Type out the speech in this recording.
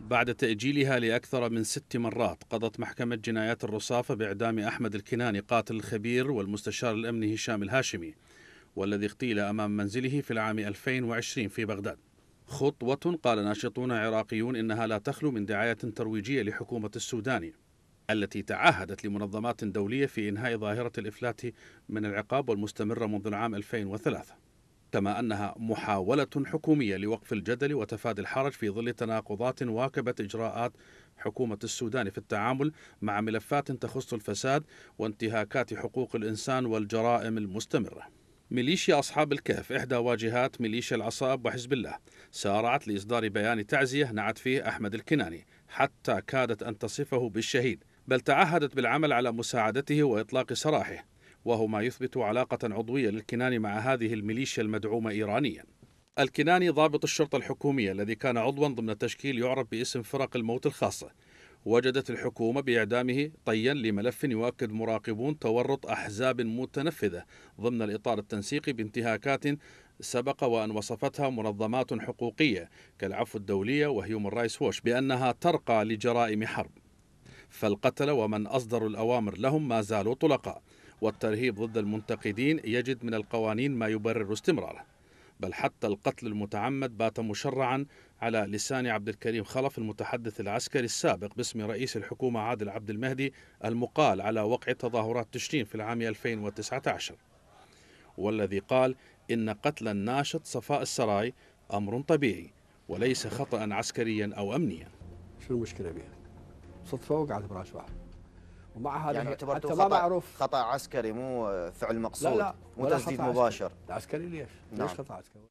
بعد تأجيلها لأكثر من ست مرات قضت محكمة جنايات الرصافة بإعدام أحمد الكناني قاتل الخبير والمستشار الأمني هشام الهاشمي والذي اغتيل أمام منزله في العام 2020 في بغداد خطوة قال ناشطون عراقيون إنها لا تخلو من دعاية ترويجية لحكومة السودان التي تعهدت لمنظمات دولية في إنهاء ظاهرة الإفلات من العقاب والمستمرة منذ العام 2003 كما أنها محاولة حكومية لوقف الجدل وتفادي الحرج في ظل تناقضات واكبت إجراءات حكومة السودان في التعامل مع ملفات تخص الفساد وانتهاكات حقوق الإنسان والجرائم المستمرة ميليشيا أصحاب الكهف إحدى واجهات ميليشيا العصاب وحزب الله سارعت لإصدار بيان تعزية نعت فيه أحمد الكناني حتى كادت أن تصفه بالشهيد بل تعهدت بالعمل على مساعدته وإطلاق سراحه وهو ما يثبت علاقة عضوية للكناني مع هذه الميليشيا المدعومة إيرانيا الكناني ضابط الشرطة الحكومية الذي كان عضوا ضمن تشكيل يعرف باسم فرق الموت الخاصة وجدت الحكومة بإعدامه طيا لملف يؤكد مراقبون تورط أحزاب متنفذة ضمن الإطار التنسيقي بانتهاكات سبق وأن وصفتها منظمات حقوقية كالعفو الدولية وهيوم الرايس ووش بأنها ترقى لجرائم حرب فالقتلة ومن أصدروا الأوامر لهم ما زالوا طلقاء والترهيب ضد المنتقدين يجد من القوانين ما يبرر استمراره بل حتى القتل المتعمد بات مشرعا على لسان عبد الكريم خلف المتحدث العسكري السابق باسم رئيس الحكومة عادل عبد المهدي المقال على وقع تظاهرات تشرين في العام 2019 والذي قال إن قتل الناشط صفاء السراي أمر طبيعي وليس خطأ عسكريا أو أمنيا شو المشكلة بها؟ صدفة وقعت براس واحد ومع هذا يعني اعتبرته خطأ, معروف خطا عسكري مو فعل مقصود لا لا تسديد مباشر عسكري. عسكري ليش؟ نعم. ليش خطا عسكري؟